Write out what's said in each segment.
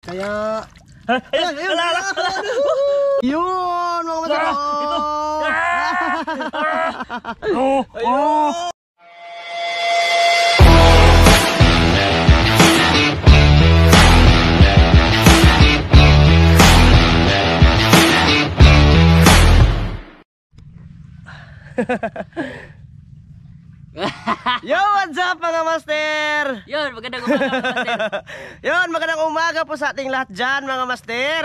Saya Ayo, ayo, alah, alah, alah. Yun, mga mata ko. Ito. Oh, oh. Ha ha ha. Yo, what's up mga master? Yon, magandang umaga master. Yon, magandang umaga po sa ating lahat dyan mga master.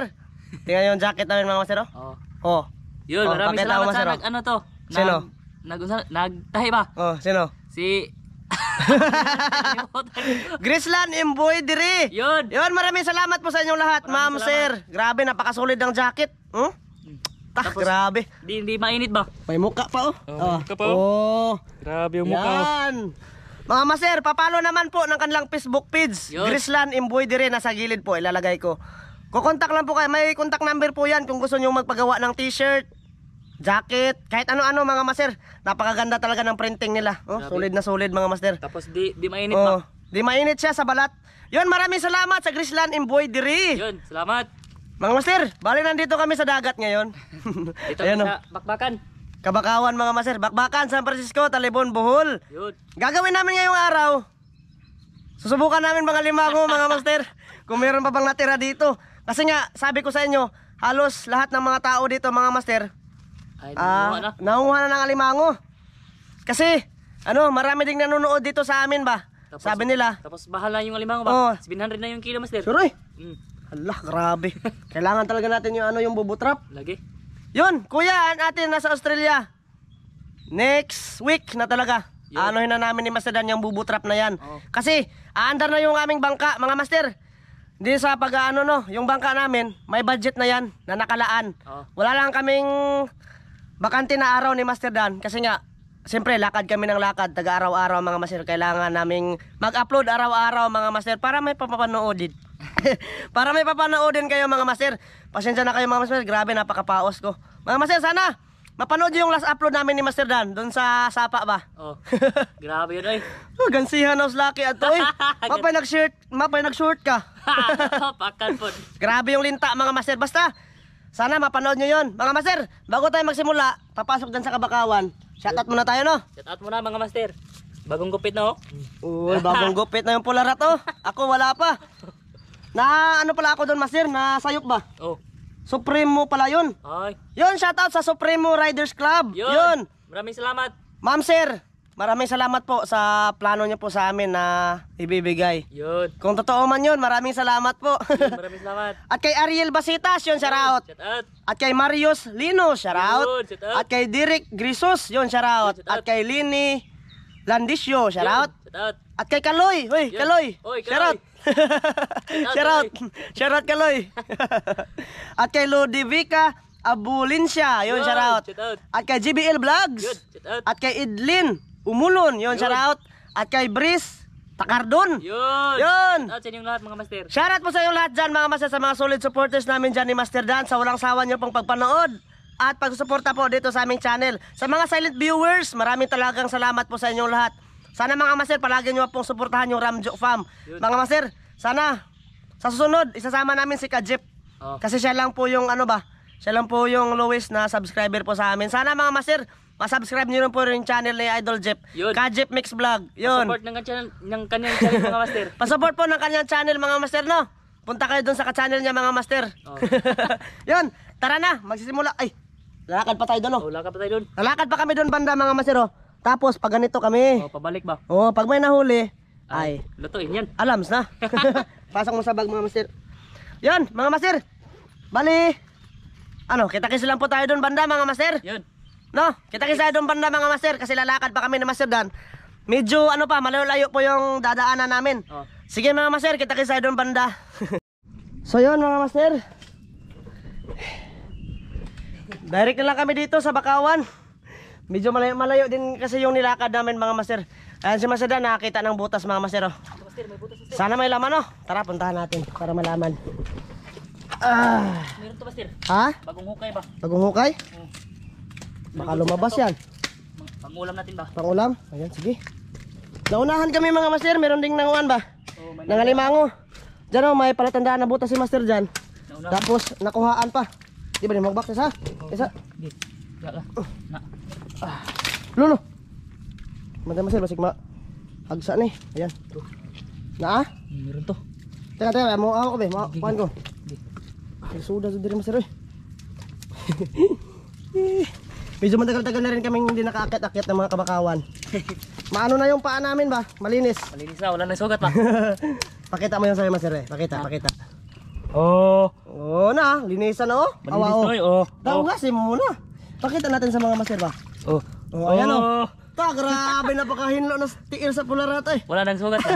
Tingnan yung jacket namin mga master, oh. Oh. oh. Yon, oh, maraming salamat master, sa nag, oh. ano to. Sino? Nag, nagtahi ba? Oh, sino? Si Grislan Embroidery. Yon. Yon, maraming salamat po sa inyong lahat, ma'am sir. Grabe, napakasolid ng jacket. Hmm? Ah, Tapos, grabe. Di, di mainit ba? May muka pa oh. Oh, oh. Muka pa, oh. oh. Grabe yung mukha. Oh. Yan. Mga maser, papalo naman po ng kanilang Facebook page. Yun. Grislan Embroidery nasa gilid po ilalagay ko. Kukontak lang po kayo. May contact number po 'yan kung gusto niyo magpagawa ng t-shirt, jacket, kahit ano-ano mga maser. Napakaganda talaga ng printing nila. Oh, Grabe. solid na solid mga master. Tapos di di mainit oh, pa. Di mainit siya sa balat. 'Yon, maraming salamat sa Grisland Embroidery. 'Yon, salamat. Mga master, bali nandito kami sa dagat ngayon. Dito Ayan oh. sa bakbakan. Kabakawan mga master, bakbakan San Francisco, Talibon, Bohol. Yun. Gagawin namin ngayong araw. Susubukan namin mga limago mga master. Kung meron pa bang natira dito. Kasi nga, sabi ko sa inyo, halos lahat ng mga tao dito mga master. Ay, uh, na. Nahuha na ng alimango. Kasi, ano, marami ding nanonood dito sa amin ba? Tapos, sabi nila. Tapos bahala yung alimango ba? Oh. 700 na yung kilo master. Sure Mm. Hala, grabe. Kailangan talaga natin yung ano, yung bubutrap. Lagi. Yun, kuya, atin nasa Australia. Next week na talaga. Yun. Anohin na namin ni Master Dan yung bubutrap na yan. Oo. Kasi, aandar na yung aming bangka, mga Master. Hindi sa pag-ano no, yung bangka namin, may budget na yan, na nakalaan. Oo. Wala lang kaming bakante na araw ni Master Dan. Kasi nga, siyempre, lakad kami ng lakad, taga-araw-araw mga Master. Kailangan naming mag-upload araw-araw mga Master para may papapanoodin. Para may papanoodin kayo mga master. Pasensya na kayo mga master. Grabe, napakapaos ko. Mga master, sana mapanood yung last upload namin ni Master Dan. Doon sa Sapa ba? Oh, grabe yun, oy. Oh, gansihan house lucky ato, oy. Mapay nag-shirt, mapay nag-short ka. Pakan po. Grabe yung linta mga master. Basta, sana mapanood nyo yon Mga master, bago tayo magsimula, papasok dyan sa kabakawan. Shoutout muna tayo, no? Shoutout muna mga master. Bagong gupit na, oh. Uy, bagong gupit na yung pularat, oh. Ako, wala pa. Na ano pala ako doon, Master? Na sayop ba? Oh. Supremo pala 'yon. Ay. 'Yon, shout out sa Supremo Riders Club. 'Yon. yun. Maraming salamat. Ma'am, sir. Maraming salamat po sa plano niyo po sa amin na ibibigay. 'Yon. Kung totoo man 'yon, maraming salamat po. yun, maraming salamat. At kay Ariel Basitas, yun, Shout out. At kay Marius Lino, shout out. At kay Derek Grisos, 'yon, shout out. At kay Lini Landisio, shout out. At kay Kaloy, hoy, Kaloy, Shout out. Shout out. Shout out Loy. At kay Ludovica abulin siya. Yun, shout out. At kay GBL Vlogs. At kay Idlin Umulon. Yun, shout out. At kay Breeze Takardon. Yun. Yun. Shout out sa inyong lahat mga master. Shout out po sa inyong lahat dyan mga master sa mga solid supporters namin dyan ni Master Dan sa walang sawa niyo pong pagpanood at pagsusuporta po dito sa aming channel. Sa mga silent viewers, maraming talagang salamat po sa inyong lahat. Sana mga master, palagi nyo pong suportahan yung Ramjo Farm. Mga master, sana sa susunod, isasama namin si Kajip. Oh. Kasi siya lang po yung ano ba, siya lang po yung lowest na subscriber po sa amin. Sana mga master, Masubscribe niyo rin po rin channel ni Idol Jeff. Kajip Mix Vlog. Yun. Pasupport ng, channel, ng kanyang channel mga master. Pasupport po ng kanyang channel mga master no. Punta kayo dun sa ka-channel niya mga master. Oh. yun. Tara na. Magsisimula. Ay. Lalakad pa tayo dun, oh. oh lalakad pa tayo dun. Lalakad pa kami dun, banda mga master oh. Tapos pag ganito kami. Oh, pabalik ba? Oh, pag may nahuli ay, ay lutuin 'yan. Alams na. Pasok mo sa bag mga master. 'Yan, mga master. Bali. Ano, kita-kits lang po tayo doon banda mga master. 'Yan. No, kita-kits tayo doon banda mga master kasi lalakad pa kami ni Master Dan. Medyo ano pa, malayo po yung dadaanan namin. Oh. Sige mga master, kita-kits tayo doon banda. so 'yun mga master. Direk na lang kami dito sa Bakawan. Medyo malayo, malayo din kasi yung nilakad namin mga master. Ayan si Masada nakita ng butas mga master. Oh. Master, may butas, master. Sana may laman oh. Tara puntahan natin para malaman. Ah. Meron to master. Ha? Bagong hukay ba? Bagong hukay? Hmm. Baka lumabas yan. Pangulam natin ba? Pangulam? Ayan sige. Naunahan kami mga master. Meron ding nanguan ba? Oh, Nangalimango. Diyan oh, may palatandaan na butas si master dyan. Naunahan. Tapos nakuhaan pa. Di ba ni magbaktas ha? Oh, Isa. Di. Wala. Na. Ah. Lolo. Madam sir, basig ma. Agsa ni. Ayan. Na? Meron to. Teka, teka, mo ako be, mo kuan ko. Ay, suda sa diri masir oy. Medyo matagal-tagal na rin kaming hindi nakaakyat-akyat ng mga kabakawan. Maano na yung paa namin ba? Malinis. Malinis na, wala nang sugat pa. pakita mo yung sa'yo, Masere. Eh. Pakita, ah. pakita. Oh. Oo oh, na, linisan na oh. Malinis Awa, oh. Toy, oh. Dahugasin oh. mo muna. Pakita natin sa mga Masere ba? Oh. Oh, ayan oh. oh. Ta, grabe napakahinlo na tiil sa pularata eh. Wala nang sugat. Eh.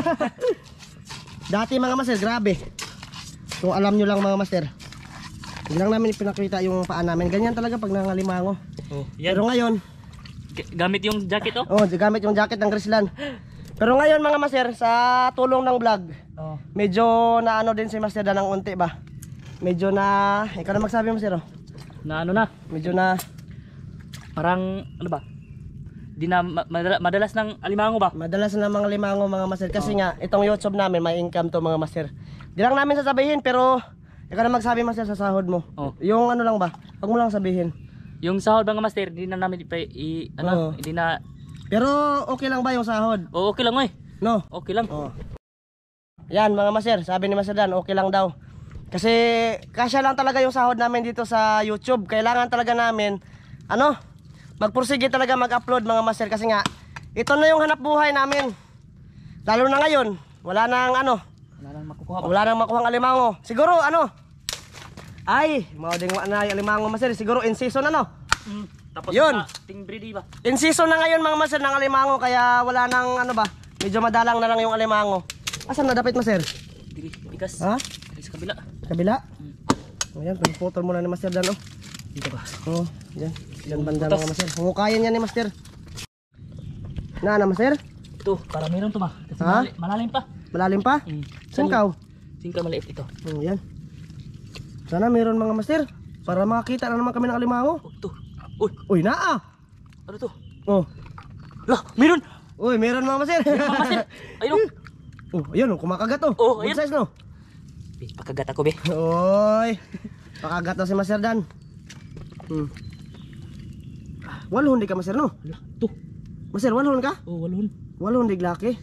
Dati mga master, grabe. Kung alam nyo lang mga master. Hindi lang namin pinakita yung paa namin. Ganyan talaga pag nangalimango. Oh, yan. Pero ngayon, G- gamit yung jacket oh. oh, gamit yung jacket ng Grislan. Pero ngayon mga master, sa tulong ng vlog, Oh. medyo na ano din si Master Dan ng unti ba? Medyo na, ikaw na magsabi Master oh. Na ano na? Medyo na Parang ano ba? Di na madala, madalas ng alimango ba? Madalas na mga alimango mga master kasi nga itong YouTube namin may income to mga master. Di lang namin sasabihin pero ikaw na magsabi master sa sahod mo. Oo. Oh. Yung ano lang ba? Huwag mo lang sabihin. Yung sahod ba mga master, hindi na namin ipa i, Oo. ano, hindi oh. na Pero okay lang ba yung sahod? oh, okay lang oy. No. Okay lang. Oh. Yan mga master, sabi ni Master Dan, okay lang daw. Kasi kasya lang talaga yung sahod namin dito sa YouTube. Kailangan talaga namin ano, magpursige talaga mag-upload mga master kasi nga ito na yung hanap buhay namin. Lalo na ngayon, wala nang ano. Wala nang makukuha. Wala nang makuha ang alimango. Siguro ano? Ay, mauding na yung alimango master. Siguro in season ano? Mm, tapos Yun. Na, ba? In season na ngayon mga master ng alimango kaya wala nang ano ba? Medyo madalang na lang yung alimango. Asan na dapat master? Diri, bigas. Ha? Diri sa kabila. Kabila? Mm. Ayan, pinuputol muna ni master dan oh. Dito ba? oh, yan. Yan banda mga master. kaya yan ni master. Na na master? Ito, para meron to ma. Kasi ha? malalim pa. Malalim pa? Mm. Singkaw? Singkaw maliit ito. Oh, yan. Sana meron mga master. Para makakita na naman kami ng alimango. Oh, ito. Uy. Uy, na ah. Ano to? Oh. Lah, meron. Uy, meron mga master. Meron mga master. Ayun. Oh, ayun, oh, kumakagat oh. Oh, ayun. Good size no. Pakagat ako, be. Oy. Pakagat na si Master Dan. Hmm. Walhon di ka masir no? Lah, to. Masir walhon ka? oh, walhon. Walhon di laki.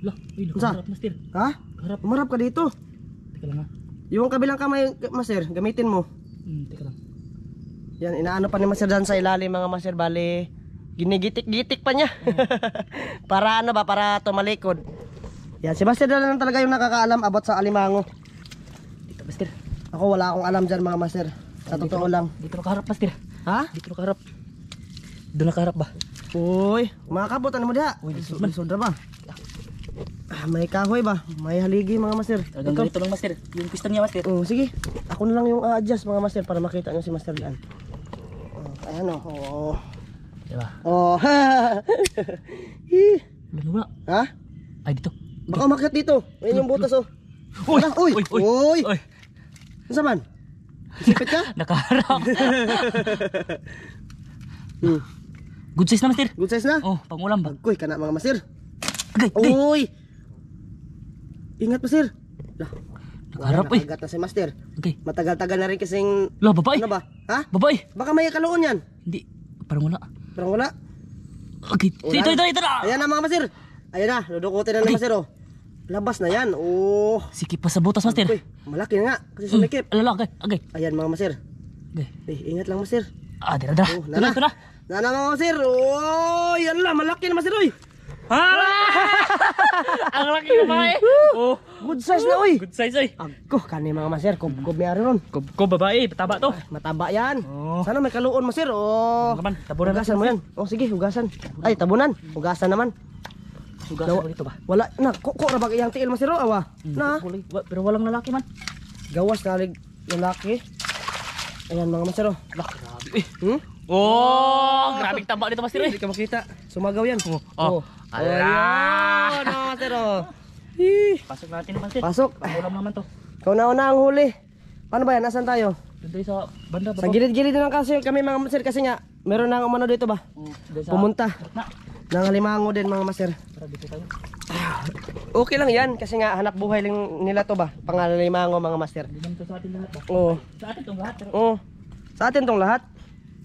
Lah, uy, nakaharap master. Ha? Marap. Umarap ka dito. Teka lang ha. Yung kabilang kamay maser, gamitin mo. Hmm, teka lang. Yan, inaano pa ni maser dan sa ilalim mga maser bali. Ginigitik-gitik pa niya. Oh. para ano ba, para tumalikod. Yan, si master dan lang talaga yung nakakaalam about sa alimango. Dito master. Ako wala akong alam dyan mga master. Sa totoo lang. Dito makaharap master. Ha? Dito makaharap. Doon nakaharap ba? Uy, kumakabutan mo diha. Uy, lisod man. ba? Ah, may kahoy ba? May haligi mga master. Talagang ganito lang master. Yung piston niya master. Oh, sige. Ako na lang yung a-adjust ah, mga master para makita niyo si master diyan. Oh, ayan oh. Oh. Diba? Oh. Ano wala? Ha? Ay dito. Baka umakyat dito. Ayan yung butas oh. Uy, uy, uy. Uy. Uy. Unsa man? Sipit ka? Nakaharap. hmm. Good size na, master. Good size na? Oh, pangulam ba? Agkoy, kana mga master. Agay, agay. Uy! Ingat, master. Lah. Nakaharap, eh. Nakagat na si master. Okay. Matagal-tagal na rin kasing... Lah, babae. Ano ba? Ha? Babae. Baka may kaloon yan. Hindi. Parang wala. Parang wala. Okay. Ulan. Ito, ito, ito na. Ayan na mga master. Ayan na. Ludukutin na okay. na master, oh. Labas na yan. Oh. Sikip pa sa butas, master. Uy, malaki na nga. Kasi hmm. sumikip. Mm. Alala, okay. okay. Ayan mga master. Okay. Eh, ingat lang, master. Ah, dira, dira. Oh, nara. Dira, dira. Yan mo mga sir. Oh, yan lang. Malaki naman sir. Oy. Ha! Ah! Ang laki ba eh. Oh. Good size na oy. Good size oy. Agko, kani mga masir. Kubkob may ari ron. Kubkob babae. Mataba to. Ay, mataba yan. Oh. Sana may kaluon masir. Oh. Kaman, tabunan. Hugasan mo yan. Oh, sige, ugasan. Ay, tabunan. Ugasan naman. Ugasan mo dito ba? Wala. Na, kok hmm, na bagay yung tiil masir. Awa. Na. Pero walang lalaki man. Gawas na lalaki. Ayan mga masir. Laki. Eh. Hmm? Oh, grabing taba nito Master. Eh. Hindi eh. ka makita. Sumagaw yan. Oh. Oh. oh. oh Ala. Oh, Master. Pasok natin Master. Pasok. Ulam naman to. na una ang huli. Paano ba yan? Nasaan tayo? Dito sa banda ba? Sa gilid-gilid ng kasi kami mga Master kasi nga meron nang umano dito ba? Oh, Pumunta. Na. Nang din mga Master. Tara dito tayo. Ah, okay lang yan kasi nga hanap buhay lang nila to ba? pangalan Pangalimango mga Master. Ganyan to sa atin lahat ba? Ah. Oo. Oh. Sa atin tong lahat. Oo. Oh. Sa atin tong lahat.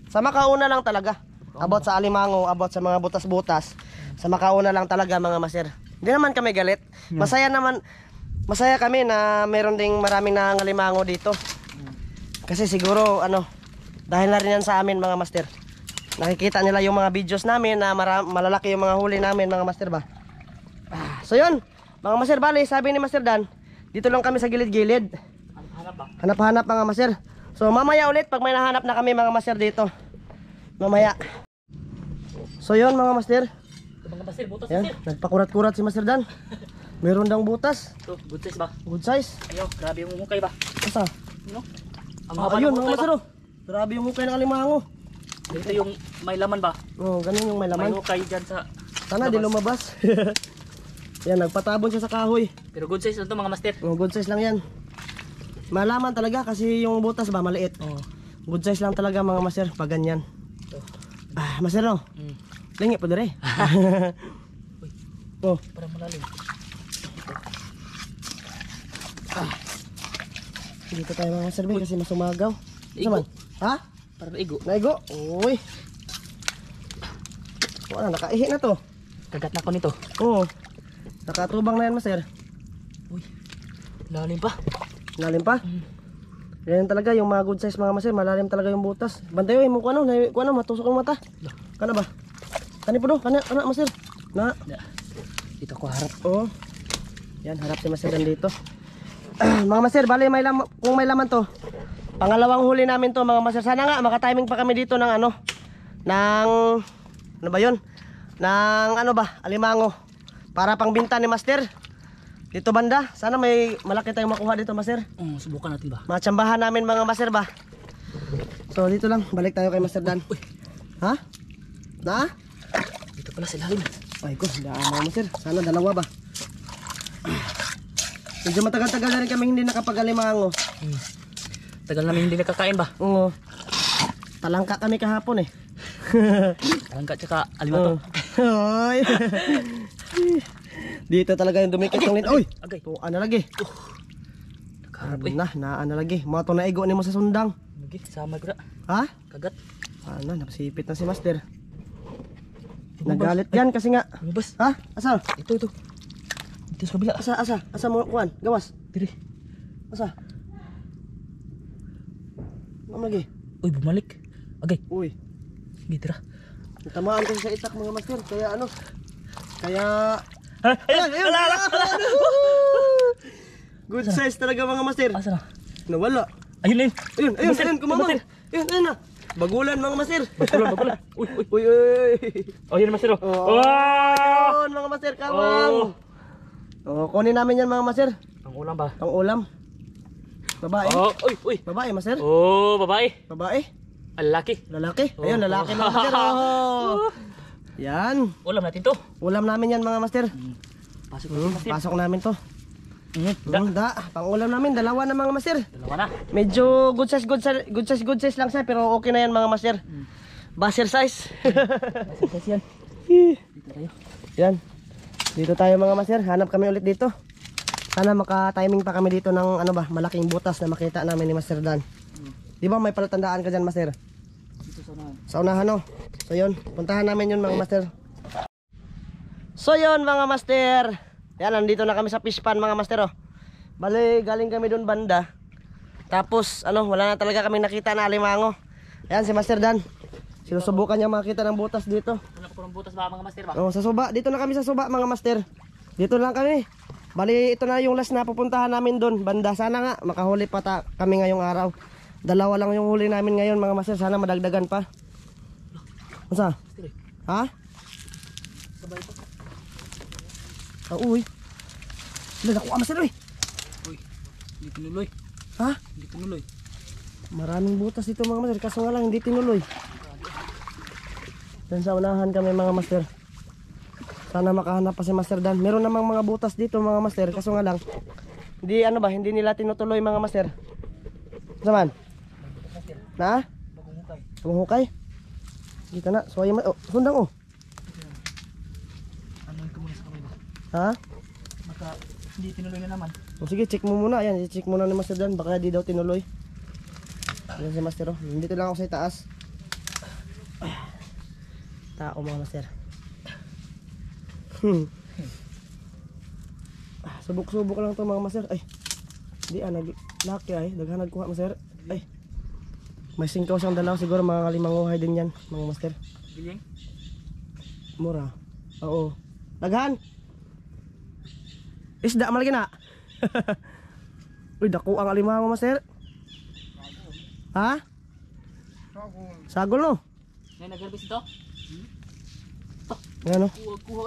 Sa makauna lang talaga. About sa alimango, about sa mga butas-butas. Sa makauna lang talaga mga maser. Hindi naman kami galit. Hmm. Masaya naman, masaya kami na meron ding maraming alimango dito. Kasi siguro, ano, dahil na rin yan sa amin mga master. Nakikita nila yung mga videos namin na malalaki yung mga huli namin mga master ba. Ah, so yun, mga master bali, sabi ni Master Dan, dito lang kami sa gilid-gilid. Hanap-hanap mga master. So mamaya ulit pag may nahanap na kami mga master dito. Mamaya. So yon mga master. Mga master butas Yan, nagpakurat-kurat si Master Dan. Meron daw butas. So, good size ba? Good size. Ayo, grabe yung mukay ba? Asa? No. Ang ah, haba oh, ayun, ng mukay ba? Grabe yung mukay ng alimango. Dito yung may laman ba? Oo, oh, ganun yung may laman. May mukay dyan sa Sana di lumabas. yan, nagpatabon siya sa kahoy. Pero good size lang to mga master. Oh, good size lang yan. Malaman talaga kasi yung butas ba maliit. Oh. Good size lang talaga mga master pag ganyan. Oh. Ah, master no? Oh. Mm. Lingi pa dere. Uy, oh. Parang malalim. Ah. Dito tayo mga master Uy. kasi mas umagaw. Igo. Ha? Para naigo. Naigo? Uy. Wala, nakaihi na to. Kagat na ko nito. Oo. Nakatubang na yan master. Uy, lalim pa. Lalim pa? Ganyan talaga yung mga good size mga masay, malalim talaga yung butas. Bantayo eh, mo ko ano, ko ano, matusok ang mata. Kana ba? Kani po do, kana, kana masir. Na. Dito ko harap. Oh. Yan, harap si masir dito. mga masir, bale may lam kung may laman to. Pangalawang huli namin to mga masir. Sana nga makatiming pa kami dito ng ano, ng, ano ba yun? Ng ano ba, alimango. Para pangbinta ni master. Dito banda, sana may malaki tayong makuha dito, master. Um, subukan natin ba? Matsambahan namin mga master ba? So dito lang, balik tayo kay Master Dan. Uy. Ha? Na? Dito pala sila rin. Ay ko, daan mo sir. Sana dalawa ba? Medyo matagal-tagal na rin kami hindi nakapagalimango. Hmm. Tagal namin hindi nakakain ba? Oo. Talangka kami kahapon eh. Talangka tsaka alimato. Hoy. Dito talaga yung dumikit ng nito. Oy, okay. tuwa ano na ano lagi. Nakaharap na, naa na lagi. Mato na igo ni mo sa sundang. Okay, sama gra. Ha? Kagat. Ano, napasipit na si master. Ano Nagalit yan kasi nga. Bubas. Ha? Asa? Ito, ito. Ito sa kabila. Asa, asa, asa mo kuan, gawas. Diri. Asa? Mam lagi. Uy, bumalik. Okay. Uy. Gitira. Tamaan kasi sa itak mga master, kaya ano? Kaya Ayan, ayan, ala, ala, ala. Good size talaga mga master. Asa na? Nawala. Ayun, ayun. Ayun, ayun, ayun, kumamang. Ayun, ayun na. Bagulan mga master. Bagulan, bagulan. Uy, uy, uy, uy. Oh, yun master. Oh. oh. Ayun, mga master, kamang. Oh. oh, kunin namin yan mga master. Ang ulam ba? Ang ulam. Babae. Oh, uy, uy. Babae, master. Oh, babae. Babae. Lalaki. Lalaki. Oh. Ayun, lalaki mga master. Oh. Yan. Ulam natin to. Ulam namin yan mga master. Hmm. Pasok natin, hmm, master. Pasok namin to. Mm, da. Mm, da. Pangulam namin, dalawa na mga master. Dalawa na. Medyo good size, good size, good size, good size lang siya, pero okay na yan mga master. Mm. Basher size. Basher size yan. Dito tayo. Yan. Dito tayo mga master. Hanap kami ulit dito. Sana maka-timing pa kami dito ng ano ba, malaking butas na makita namin ni Master Dan. Mm. Di ba may palatandaan ka dyan, Master? Sa unahan no. Oh. So yun, puntahan namin yun mga master. So yun mga master. Yan, nandito na kami sa fish pan mga master oh. bali galing kami doon banda. Tapos, ano, wala na talaga kami nakita na alimango. Ayan si Master Dan. Sinusubukan niya makita ng butas dito. Wala ko ng butas ba mga master ba? Oh, sa suba. Dito na kami sa suba mga master. Dito lang kami. Bali, ito na yung last na pupuntahan namin doon. Banda, sana nga makahuli pa kami ngayong araw. Dalawa lang yung huli namin ngayon mga master. Sana madagdagan pa. Asa? Ha? Sabay pa. Oh, uy. Wala nakuha master uy. Uy. Hindi tinuloy. Ha? Hindi tinuloy. Maraming butas dito mga master. Kaso nga lang hindi tinuloy. Dan sa unahan kami mga master. Sana makahanap pa si Master Dan. Meron namang mga butas dito mga master. Kaso nga lang. Hindi ano ba, hindi nila tinutuloy mga master. Saman? Na? Bagong hukay. Bagong Dito na. So, ayun. Oh, sundang oh. Ano yung kumulis kami ba? Ha? Baka hindi tinuloy na naman. Oh, sige, check mo muna. Ayan, check muna ni Master Dan. Baka di daw tinuloy. Ayan si Master oh. Dito lang ako sa taas. Tao mga Master. Hmm. Subok-subok lang to mga Master. Ay. Di ah, nag-laki eh. ay. Daghanag ko nga Master. Ay. May singkaw siyang dalawa siguro mga kalimang uhay din yan mga master. Biling? Mura. Oo. Daghan! Isda malagi na. Uy, daku ang alimang mga master. Ha? Sagol. Sagol no? May nagarbis ito? Hmm? Ayan o.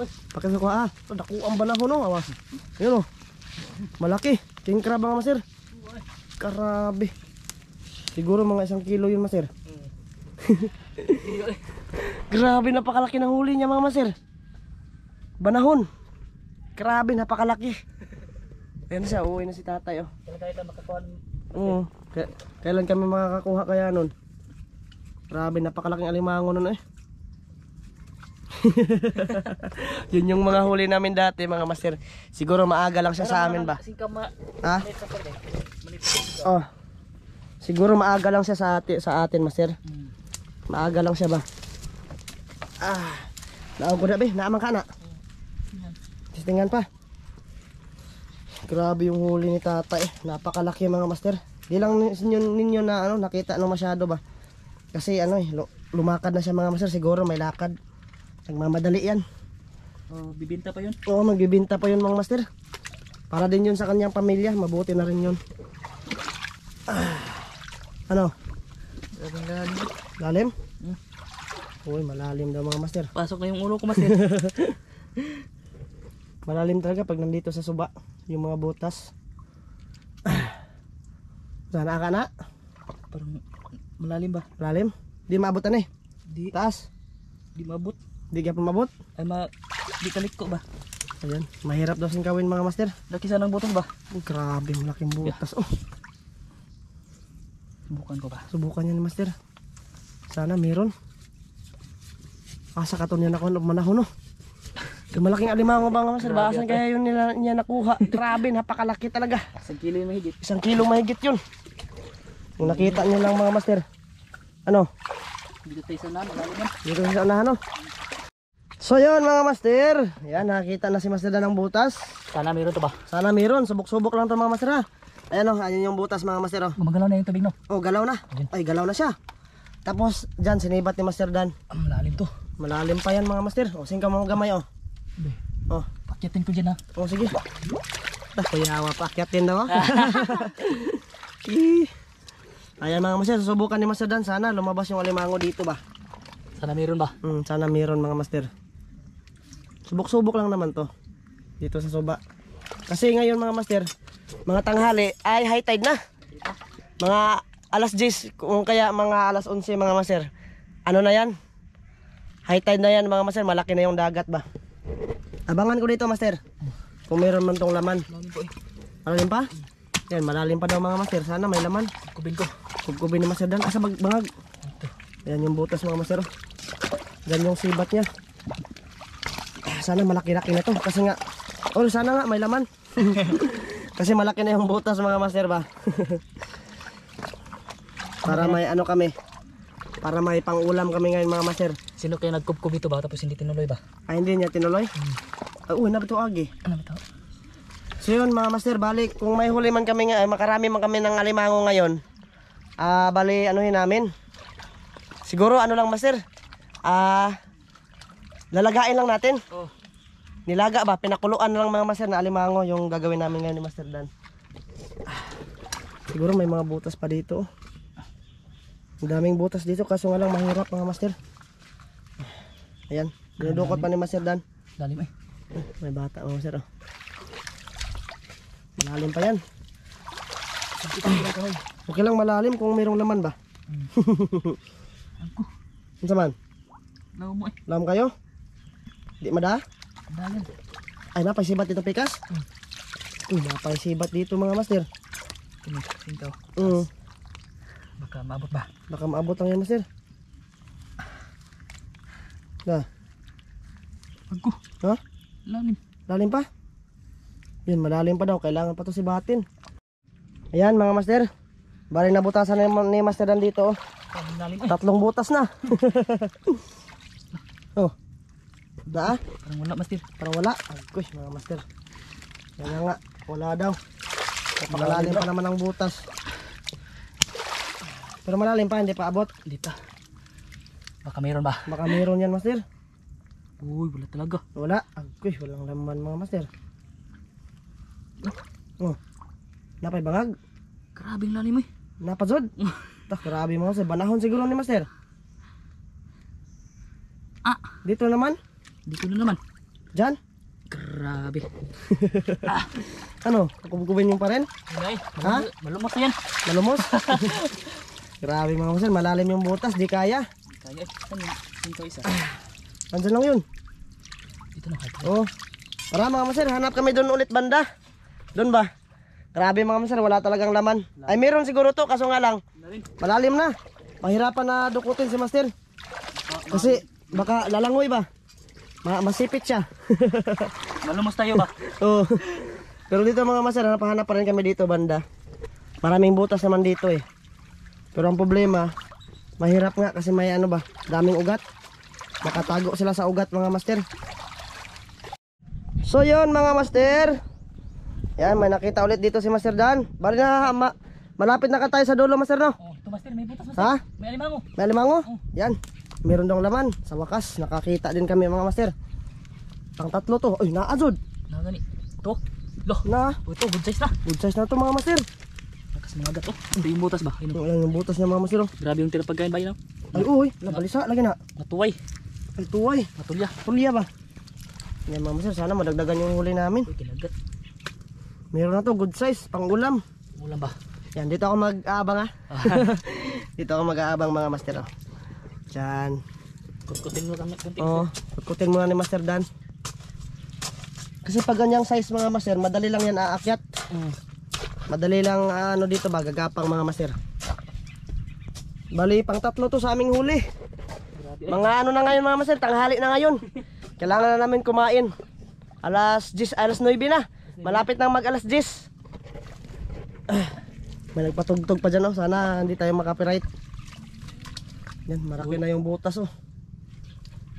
Eh. Pakita ko ah oh, Daku ang balaho no. Awa. Ayan o. Malaki. King crab master masir. Karabi. Eh. Siguro mga isang kilo yun maser. Mm. Grabe napakalaki ng huli niya mga Masir. Banahon. Grabe napakalaki. Ayan siya, uuwi na si tatay oh. Kailan tayo makakuha? Oo. Kailan kami makakakuha kaya nun? Grabe napakalaking alimango nun eh. Yun yung mga huli namin dati mga master. Siguro maaga lang siya Pero, sa amin ba? Singka ma. Ha? Ah? Oh. Siguro maaga lang siya sa atin, sa atin master. Hmm. Maaga lang siya ba? Ah, naog na be, naamang ka na. Testingan pa. Grabe yung huli ni tata eh. Napakalaki mga master. Di lang ninyo, ninyo na ano, nakita ng masyado ba. Kasi ano eh, lumakad na siya mga master. Siguro may lakad. Nagmamadali yan. Oh, bibinta pa yun? Oo, magbibinta pa yun mga master. Para din yun sa kanyang pamilya. Mabuti na rin yun. Ah. Ano? Grabing lalim. Lalim? Hmm. Uy, malalim daw mga master. Pasok na yung ulo ko master. malalim talaga pag nandito sa suba. Yung mga butas. Sana ka na? Parang malalim ba? Malalim? Di maabutan eh. Di. Taas? Di maabot. Di kaya mabot? Ay ma... Di kalik ko ba? Ayan. Mahirap daw singkawin mga master. Laki sanang butas ba? Grabe, malaking butas. Yeah. Oh. Subukan ko ba? Subukan yan, Master. Sana meron. Asa ah, katon yan ako ng manahon, no? Malaking alimango ba nga, Master? Bakasan kaya yun nila, niya nakuha. Grabe, napakalaki talaga. Isang kilo yung mahigit. Isang kilo mahigit yun. Yung nakita niyo lang mga Master. Ano? Dito tayo sa unahan, malalim Dito sa unahan, no? So yun mga master, yan nakita na si master na ng butas. Sana meron to ba? Sana meron, subok-subok lang to mga master ha. Ano, o, oh, ayan yung butas mga master oh. Gumagalaw na yung tubig no? Oh, galaw na. Ayan. Ay, galaw na siya. Tapos, dyan, sinibat ni Master Dan. Ah, malalim to. Malalim pa yan mga master. Oh, singka mo gamay oh. Be. O. Oh. Pakyatin ko dyan ha. Ah. Oh, sige. Ah, kuyawa, pakyatin daw ha. Ah. Ayan mga master, susubukan ni Master Dan. Sana lumabas yung alimango dito ba. Sana meron ba? Hmm, sana meron mga master. Subok-subok lang naman to. Dito sa soba. Kasi ngayon mga master, mga tanghali ay high tide na. Mga alas 10 kung kaya mga alas 11 mga maser. Ano na yan? High tide na yan mga master, malaki na yung dagat ba? Abangan ko dito master. Kung meron man tong laman. Malalim pa? Yan, malalim pa daw mga master. Sana may laman. Kubin ko. Kubkubin ni master dan. Asa bag bangag? Yan yung butas mga master. Oh. Yan yung sibat niya. Ah, sana malaki-laki na to. Kasi nga, oh sana nga may laman. Kasi malaki na yung butas mga master ba. Para may ano kami. Para may pang ulam kami ngayon mga master. Sino kaya nagkubkub ito ba tapos hindi tinuloy ba? Ah hindi niya tinuloy? Hmm. Uh, uy, nabito agi. Ano ba ito? So yun mga master, balik kung may huli man kami nga, eh, makarami man kami ng alimango ngayon. Ah, uh, bali anuhin namin. Siguro ano lang master? Ah, uh, lalagain lang natin. Oh. Nilaga ba? Pinakuluan lang mga master na alimango yung gagawin namin ngayon ni Master Dan. Siguro may mga butas pa dito. Ang daming butas dito kaso nga lang mahirap mga master. Ayan. Dinudukot pa ni Master Dan. Lalim eh. May bata mga master oh. Malalim pa yan. Okay lang malalim kung mayroong laman ba? Ano man? Laom mo eh. kayo? Di madah? Dalag. Ay, napasibat dito pikas? Hmm. Uy, napasibat dito mga master. Ito. Mm. Baka maabot ba? Baka maabot lang yan master. Na. Agko. Ha? Lalim. Lalim pa? Yan, malalim pa daw. Kailangan pa to sibatin. Batin. Ayan mga master. Bari na butasan ni, ni master dan dito. Oh. Tatlong butas na. oh. Da? Ah. Parang wala, master. Parang wala. Agoy, mga master. Yan nga, wala daw. Napakalalim pa naman ang butas. Pero malalim pa, hindi pa abot. Hindi pa. Baka meron ba? Baka meron yan, master. Uy, wala talaga. Wala. Agoy, walang laman mga master. Oh. oh. Napay bangag. Grabing lalim eh. Napazod. Tah, grabe mga master. Banahon siguro ni master. Ah. Dito naman. Dito na naman. Diyan? Grabe. ah. Ano? Kukubin yung pa rin? Hindi. Ha? Malumos yan. Malumos? Grabe mga kusin. Malalim yung butas. Di kaya. Di kaya. Ano yung isa? Ah. Andyan lang yun. Dito na kahit. Oo. Oh. Para mga kusin. Hanap kami doon ulit banda. Doon ba? Grabe mga kusin. Wala talagang laman. Ay meron siguro to. Kaso nga lang. Malalim na. Mahirapan na dukutin si Master. Ah, Kasi ah. baka lalangoy ba? Ma masipit siya. Malumos tayo ba? Oo. Pero dito mga master, napahanap pa rin kami dito banda. Maraming butas naman dito eh. Pero ang problema, mahirap nga kasi may ano ba, daming ugat. Nakatago sila sa ugat mga master. So yun mga master. Yan, may nakita ulit dito si Master Dan. Bari na ma malapit na ka tayo sa dulo master no? Oh, ito master, may butas master. Ha? May alimango. May alimango? Oh. Yan meron daw laman sa wakas nakakita din kami mga master pang tatlo to ay naadzod na gani to lo na ito good size na good size na to mga master lakas mga gato ito yung butas ba ito lang yung butas niya mga master oh. grabe yung tira pagkain ba yun oh? ay uy nabalisa lagi na natuway ay tuway matulya tulya ba yan mga master sana madagdagan yung huli namin uy kinagat meron na to good size pang ulam ulam ba yan dito ako mag-aabang ah, ah. dito ako mag-aabang mga master oh. Diyan. Kutkutin mo kami. Oo, oh, kutkutin mo na ni Master Dan. Kasi pag ganyang size mga master, madali lang yan aakyat. Mm. Madali lang ah, ano dito ba, gagapang mga master. Bali, pang tatlo to sa aming huli. Grabe. Mga ano na ngayon mga master, tanghali na ngayon. Kailangan na namin kumain. Alas 10, alas 9 na. Malapit nang mag alas 10. Ah, may nagpatugtog pa dyan oh. Sana hindi tayo makapiright. Yan, maraki na yung butas oh.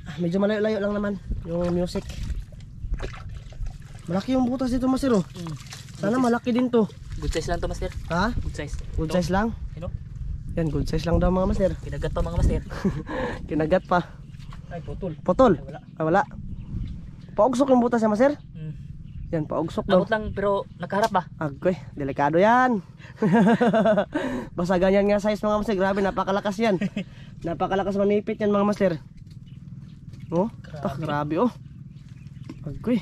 Ah, medyo malayo-layo lang naman yung music. Malaki yung butas dito, Master oh. Hmm. Sana malaki din to. Good size lang to, Master. Ha? Good size. Good size lang? Ano? Yan, good size lang daw mga Master. Kinagat pa mga Master. Kinagat pa. Ay, putol. Putol? Ay, wala. Ay, ah, wala. Paugsok yung butas niya, eh, Master? Yan, paugsok daw. Abot lang pero nakaharap ba? Agoy, delikado yan. Basta ganyan nga size mga master. Grabe, napakalakas yan. napakalakas manipit yan mga master. Oh, grabe, ah, grabe oh. Agoy.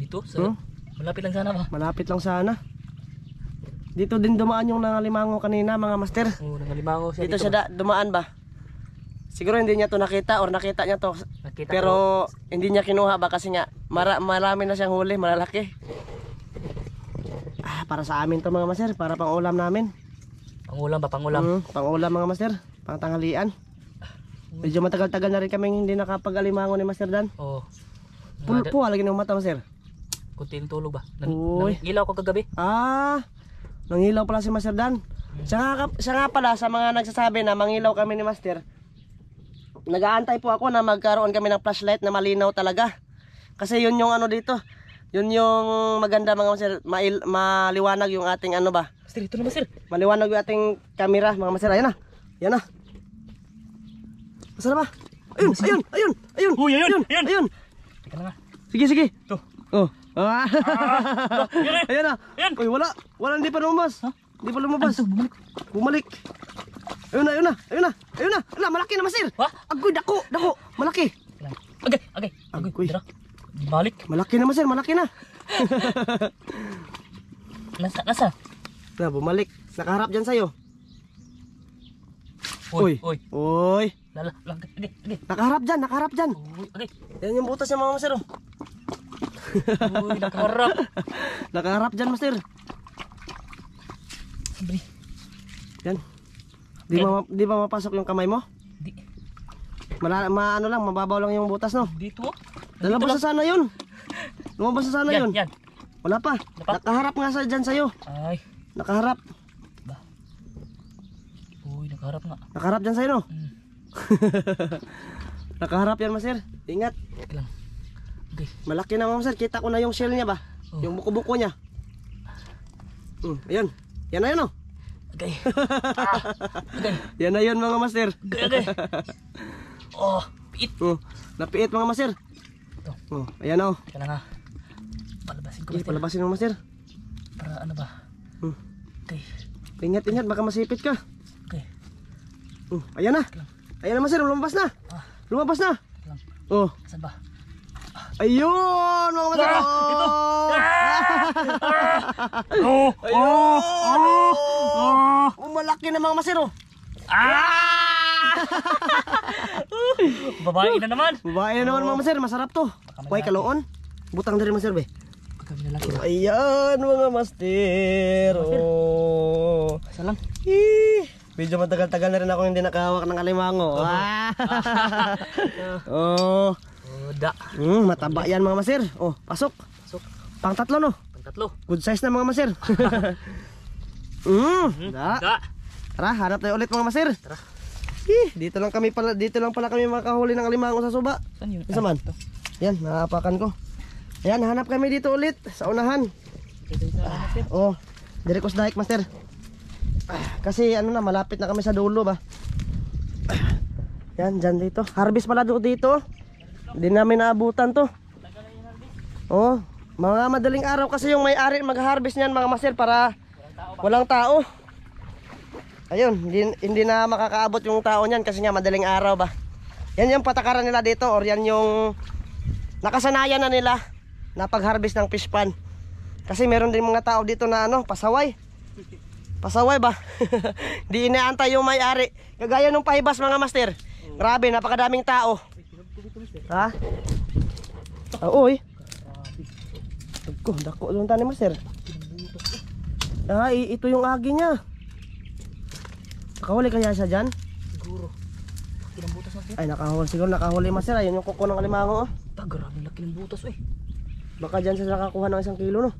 Dito? Sa, huh? Hmm? Malapit lang sana ba? Malapit lang sana. Dito din dumaan yung nangalimango kanina mga master. Oo, oh, nangalimango siya dito. Dito siya ba? dumaan ba? Siguro hindi niya to nakita or nakita niya to Kita Pero ko. hindi niya kinuha ba kasi nga mara, marami na siyang huli, malalaki. Ah, para sa amin to mga master, para pang ulam namin. Pang ulam ba? Pang ulam? Mm, pang ulam mga master, pang tanghalian. Medyo matagal-tagal na rin kami hindi nakapag-alimango ni Master Dan. Oo. Oh. Pulpo, halagi ng mata, Master. Kunting tulog ba? Nang, nangilaw ko kagabi. Ah, nangilaw pala si Master Dan. Hmm. Siya nga, siya nga pala sa mga nagsasabi na mangilaw kami ni Master, nagaantay po ako na magkaroon kami ng flashlight na malinaw talaga. Kasi yun yung ano dito. Yun yung maganda mga masir. Mail, maliwanag yung ating ano ba. Master, ito na masir. Maliwanag yung ating camera mga masir. ayun na. ayun na. Masarap ba? Ayun, masir. ayun, ayun, ayun. ayun, ayun, ayun. ayun. Teka lang Sige, sige. Ito. Oh. Ah. ah, ah, ah. yun, eh. na. Ayan. Uy, wala. Wala, hindi pa lumabas. Ha? Hindi pa lumabas. Ano bumalik. Bumalik. Ayun na, ayun na, ayun na, ayun na. Ala, malaki na masir. Ha? Agoy, dako, dako. Malaki. Agay, agay. Agoy, Agoy. Dara. Balik. Malaki na masir, malaki na. nasa, nasa? Na, bumalik. Nakaharap dyan sa'yo. Oy, oy. Oy. Lala, lala, agay, agay. Nakaharap dyan, nakaharap dyan. Oy, agay. Yan yung butas niya mga masir. Oh. Uy, nakaharap. nakaharap dyan, master. Sabi. Yan. Di ba, ma- di ba mapasok yung kamay mo? Di. Mala, ma, ano lang, mababaw lang yung butas, no? Dito? Lalabas na sana yun. Lumabas na sana Yan, yun. yan. Wala pa. Dapat? Nakaharap nga sa dyan sa'yo. Ay. Nakaharap. Ba? Uy, nagharap nga. Nakaharap dyan sa'yo, no? Mm. Nakaharap yan, masir. Ingat. Teka lang. Okay. Malaki naman, masir. Kita ko na yung shell niya ba? Oh. Yung buko-buko niya. Mm, ayan. Yan na yun, no? Okay. Ah, okay. Yan na yun mga master. Okay, okay. Oh, piit. Oh, napiit mga master. Ito. Oh, ayan oh. Teka na ha. Palabasin ko. Okay, master. palabasin mo master. Para ano ba? Hmm. Okay. Ingat, ingat. Baka masipit ka. Okay. Oh, ayan na. Ayan na master. Lumabas na. Ah. Lumabas na. Oh. Saan ba? Ayun, mga madalo. Ah, ito. Ah! Ah! Ayun! Ayun. Ah! Oh, oh, oh. Umalaki na mga masiro. Ah! Babae na naman. Babae na naman oh. mga masir, masarap to. Kuhay kaloon. Butang diri masir be. Ayan mga master. Oh. Salam. Eh. Medyo matagal-tagal na rin ako hindi nakahawak ng alimango. Oh. Ah. oh. Muda. Mm, mataba yan mga masir. Oh, pasok. Pasok. Pang tatlo no? Pang tatlo. Good size na mga masir. mm, hmm, da. da. Tara, hanap tayo ulit mga masir. Tara. Eh, dito lang kami pala, dito lang pala kami makahuli ng alimango sa suba. Saan yun? Isa ah, man. Yan, napakan ko. Ayan, hanap kami dito ulit sa unahan. Ah, oh, direct sa master. Ah, kasi ano na, malapit na kami sa dulo ba. Ah, yan, dyan dito. Harvest pala dito. Hindi namin naabutan to. Oh, mga madaling araw kasi yung may-ari mag-harvest niyan mga master para walang tao. Ayun, hindi, hindi na makakaabot yung tao niyan kasi nga madaling araw ba. Yan yung patakaran nila dito or yan yung nakasanayan na nila na pag-harvest ng fish pan. Kasi meron din mga tao dito na ano, pasaway. Pasaway ba? Di inaantay yung may-ari. Kagaya nung pahibas mga master. Grabe, napakadaming tao. Ha? Oo, ah, oy. Dako, dako lang tanim, sir. Ah, ito yung agi niya. Nakahuli kaya siya dyan? Siguro. Ilang butas na Ay, nakahuli. Siguro nakahuli, master. Ayun yung kuko ng alimango. Oh. Tagarami laki ng butas, eh. Baka dyan siya nakakuha ng isang kilo, no?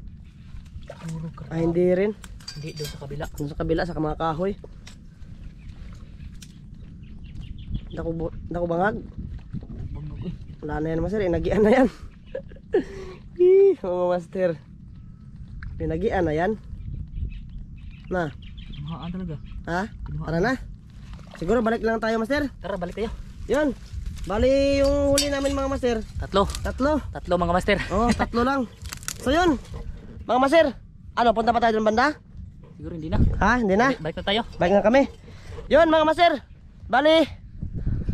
Siguro, Ay, ah, hindi rin. Hindi, doon sa kabila. Doon sa kabila, sa mga kahoy. Dako, dako bangag. Wala eh. na yan master, inagian na yan. Hii, mga master. Pinagian na yan. Na. Kinuhaan talaga. Ha? Kinuhaan. Tara na. Siguro balik lang tayo master. Tara, balik tayo. Yun. Bali yung huli namin mga master. Tatlo. Tatlo. Tatlo mga master. Oo, tatlo lang. So yun. Mga master, ano, punta pa tayo ng banda? Siguro hindi na. Ha? Hindi na? Balik, balik na tayo. Balik na kami. Yun mga master. Bali,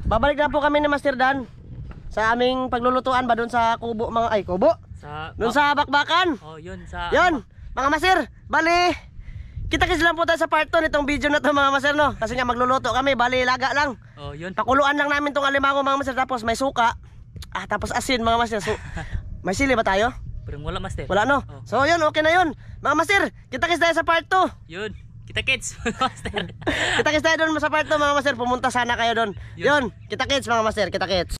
babalik na po kami ni Master Dan. Sa aming paglulutuan ba doon sa kubo mga ay kubo? Sa doon sa bakbakan. Oh, yun sa Yun. Mga masir, bali Kita-kits lang po tayo sa part 2 nitong video na to mga masir no. Kasi nga magluluto kami, bali laga lang. Oh, yun. Pakuluan lang namin tong alimango mga masir tapos may suka. Ah, tapos asin mga masir. So, may sili ba tayo? Pero wala master. Wala no. Oh. So yun, okay na yun. Mga masir, kita-kits tayo sa part 2. Yun. Kita kids, master. kita kids tayo doon sa part 2 mga master. Pumunta sana kayo doon. Yun. yun, kita kids mga master, kita kids.